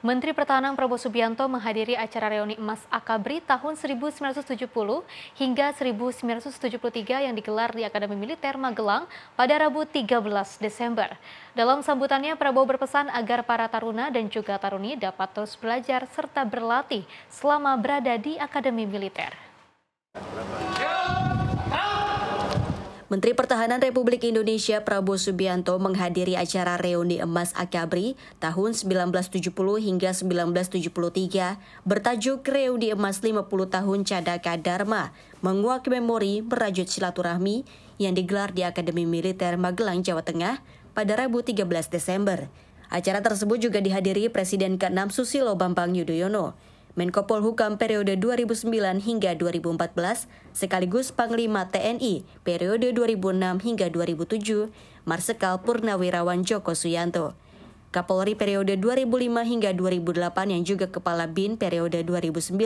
Menteri Pertahanan Prabowo Subianto menghadiri acara reuni emas Akabri tahun 1970 hingga 1973 yang digelar di Akademi Militer Magelang pada Rabu 13 Desember. Dalam sambutannya, Prabowo berpesan agar para taruna dan juga taruni dapat terus belajar serta berlatih selama berada di Akademi Militer. Menteri Pertahanan Republik Indonesia Prabowo Subianto menghadiri acara reuni emas Akabri tahun 1970 hingga 1973 bertajuk Reuni Emas 50 Tahun Cadaka Dharma, menguak memori merajut silaturahmi yang digelar di Akademi Militer Magelang, Jawa Tengah pada Rabu 13 Desember. Acara tersebut juga dihadiri Presiden ke-6 Susilo Bambang Yudhoyono. Menko Polhukam periode 2009 hingga 2014 sekaligus Panglima TNI periode 2006 hingga 2007 Marsekal Purnawirawan Joko Suyanto. Kapolri periode 2005 hingga 2008 yang juga Kepala BIN periode 2009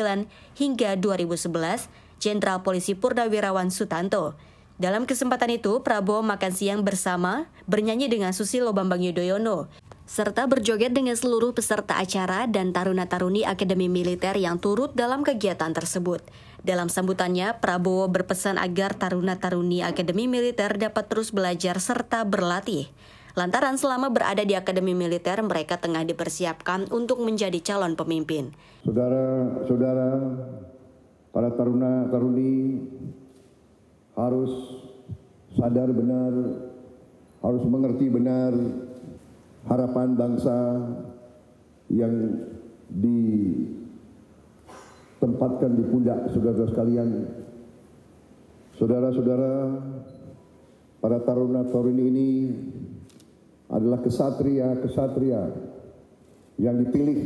hingga 2011 Jenderal Polisi Purnawirawan Sutanto. Dalam kesempatan itu, Prabowo makan siang bersama, bernyanyi dengan Susilo Bambang Yudhoyono, serta berjoget dengan seluruh peserta acara dan taruna-taruni Akademi Militer yang turut dalam kegiatan tersebut. Dalam sambutannya, Prabowo berpesan agar taruna-taruni Akademi Militer dapat terus belajar serta berlatih. Lantaran selama berada di Akademi Militer, mereka tengah dipersiapkan untuk menjadi calon pemimpin. Saudara-saudara, para taruna-taruni harus sadar benar, harus mengerti benar harapan bangsa yang ditempatkan di pundak saudara-saudara sekalian. Saudara-saudara, para taruna taruni ini adalah kesatria-kesatria yang dipilih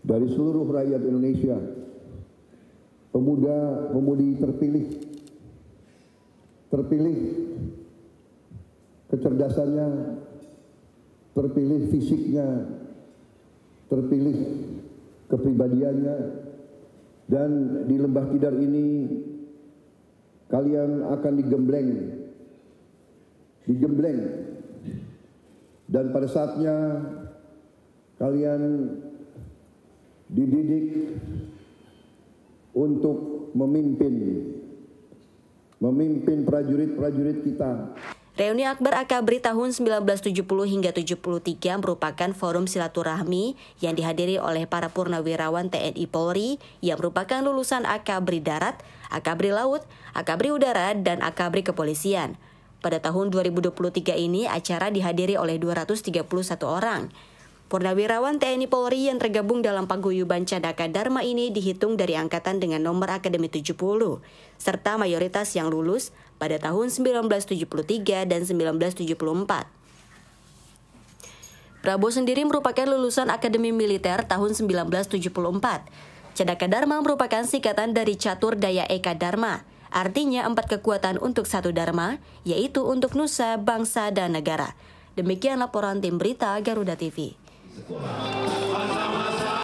dari seluruh rakyat Indonesia. Pemuda-pemudi terpilih, terpilih kecerdasannya, terpilih fisiknya, terpilih kepribadiannya, dan di lembah kidar ini kalian akan digembleng, digembleng, dan pada saatnya kalian dididik untuk memimpin, memimpin prajurit-prajurit kita. Reuni Akbar Akabri tahun 1970 hingga 73 merupakan forum silaturahmi yang dihadiri oleh para purnawirawan TNI Polri yang merupakan lulusan Akabri Darat, Akabri Laut, Akabri Udara, dan Akabri Kepolisian. Pada tahun 2023 ini acara dihadiri oleh 231 orang. Purnawirawan TNI Polri yang tergabung dalam paguyuban Cadaka Dharma ini dihitung dari angkatan dengan nomor akademi 70, serta mayoritas yang lulus pada tahun 1973 dan 1974. Prabowo sendiri merupakan lulusan Akademi Militer tahun 1974. Cadaka Dharma merupakan singkatan dari Catur Daya Eka Dharma, artinya empat kekuatan untuk satu Dharma, yaitu untuk Nusa, Bangsa, dan Negara. Demikian laporan tim berita Garuda TV. すごい。